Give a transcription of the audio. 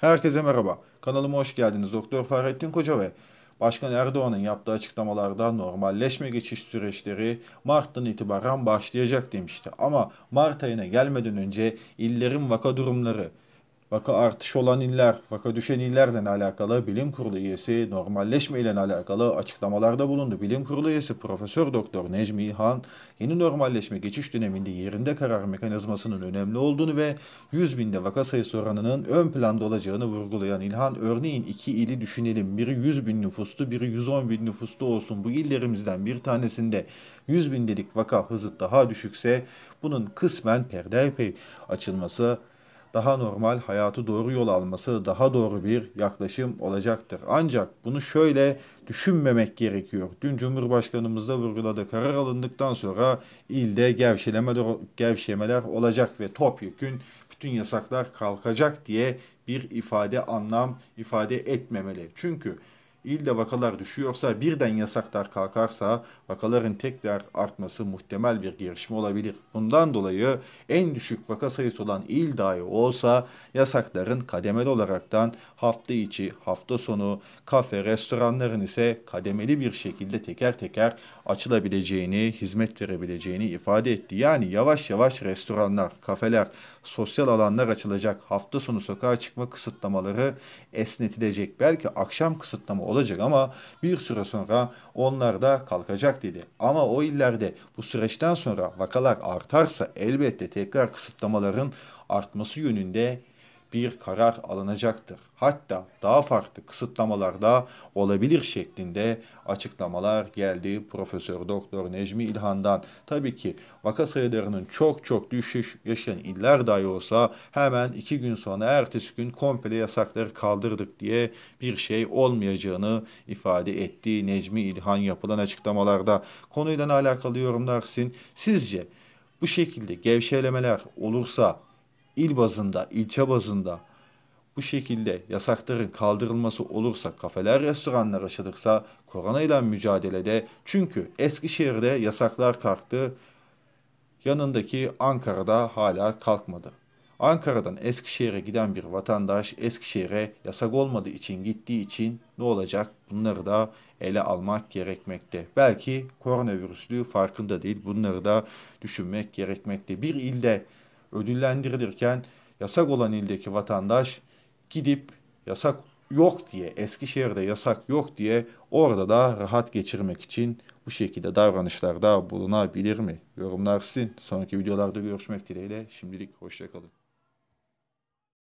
Herkese merhaba. Kanalıma hoş geldiniz. Doktor Fahrettin Koca ve Başkan Erdoğan'ın yaptığı açıklamalarda normalleşme geçiş süreçleri Mart'tan itibaren başlayacak demişti. Ama Mart ayına gelmeden önce illerin vaka durumları vaka artış olan iller, vaka düşen illerle alakalı bilim kurulu üyesi normalleşme ile alakalı açıklamalarda bulundu. Bilim kurulu üyesi Profesör Doktor Necmi Han, yeni normalleşme geçiş döneminde yerinde karar mekanizmasının önemli olduğunu ve 100 binde vaka sayısı oranının ön planda olacağını vurgulayan İlhan, örneğin iki ili düşünelim. Biri 100 bin nüfuslu, biri 110 bin nüfuslu olsun. Bu illerimizden bir tanesinde 100 bin delik vaka hızı daha düşükse bunun kısmen perde açılması daha normal hayatı doğru yol alması daha doğru bir yaklaşım olacaktır. Ancak bunu şöyle düşünmemek gerekiyor. Dün Cumhurbaşkanımız da vurguladı. Karar alındıktan sonra ilde gevşelemeler, gevşemeler olacak ve topyekün bütün yasaklar kalkacak diye bir ifade anlam ifade etmemeli. Çünkü ilde vakalar düşüyorsa birden yasaklar kalkarsa vakaların tekrar artması muhtemel bir gelişme olabilir. Bundan dolayı en düşük vaka sayısı olan il dahi olsa yasakların kademeli olaraktan hafta içi, hafta sonu kafe, restoranların ise kademeli bir şekilde teker teker açılabileceğini, hizmet verebileceğini ifade etti. Yani yavaş yavaş restoranlar, kafeler, sosyal alanlar açılacak. Hafta sonu sokağa çıkma kısıtlamaları esnetilecek. Belki akşam kısıtlama olabilir olacak ama bir süre sonra onlar da kalkacak dedi. Ama o illerde bu süreçten sonra vakalar artarsa elbette tekrar kısıtlamaların artması yönünde bir karar alınacaktır. Hatta daha farklı kısıtlamalar da olabilir şeklinde açıklamalar geldi Profesör Doktor Necmi İlhan'dan. Tabii ki vaka sayılarının çok çok düşüş yaşayan iller dahi olsa hemen iki gün sonra ertesi gün komple yasakları kaldırdık diye bir şey olmayacağını ifade etti Necmi İlhan yapılan açıklamalarda. Konuyla alakalı yorumlar sizin. Sizce bu şekilde gevşelemeler olursa il bazında, ilçe bazında bu şekilde yasakların kaldırılması olursa, kafeler, restoranlar açılırsa korona ile mücadelede çünkü Eskişehir'de yasaklar kalktı, yanındaki Ankara'da hala kalkmadı. Ankara'dan Eskişehir'e giden bir vatandaş Eskişehir'e yasak olmadığı için gittiği için ne olacak? Bunları da ele almak gerekmekte. Belki koronavirüslü farkında değil. Bunları da düşünmek gerekmekte. Bir ilde ödüllendirilirken yasak olan ildeki vatandaş gidip yasak yok diye Eskişehir'de yasak yok diye orada da rahat geçirmek için bu şekilde davranışlarda bulunabilir mi? Yorumlar sizin. Sonraki videolarda görüşmek dileğiyle. Şimdilik hoşçakalın.